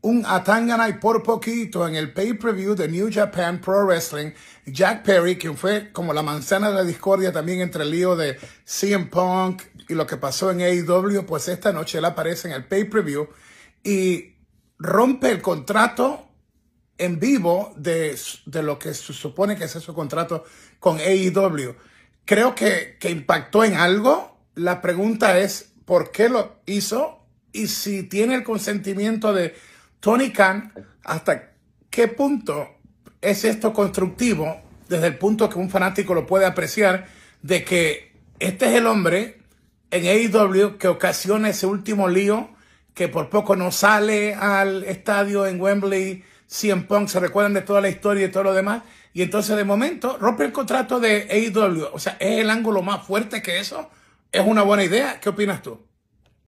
un y por poquito en el pay-per-view de New Japan Pro Wrestling. Jack Perry, quien fue como la manzana de la discordia también entre el lío de CM Punk y lo que pasó en AEW, pues esta noche él aparece en el pay-per-view y rompe el contrato en vivo de, lo que se supone que es su contrato con AEW. Creo que impactó en algo. La pregunta es, ¿por qué lo hizo? Y si tiene el consentimiento de Tony Khan, ¿hasta qué punto es esto constructivo desde el punto que un fanático lo puede apreciar de que este es el hombre en AEW que ocasiona ese último lío que por poco no sale al estadio en Wembley, CM Punk, se recuerdan de toda la historia y todo lo demás, y entonces de momento rompe el contrato de AEW, o sea, es el ángulo más fuerte que eso, es una buena idea, ¿qué opinas tú?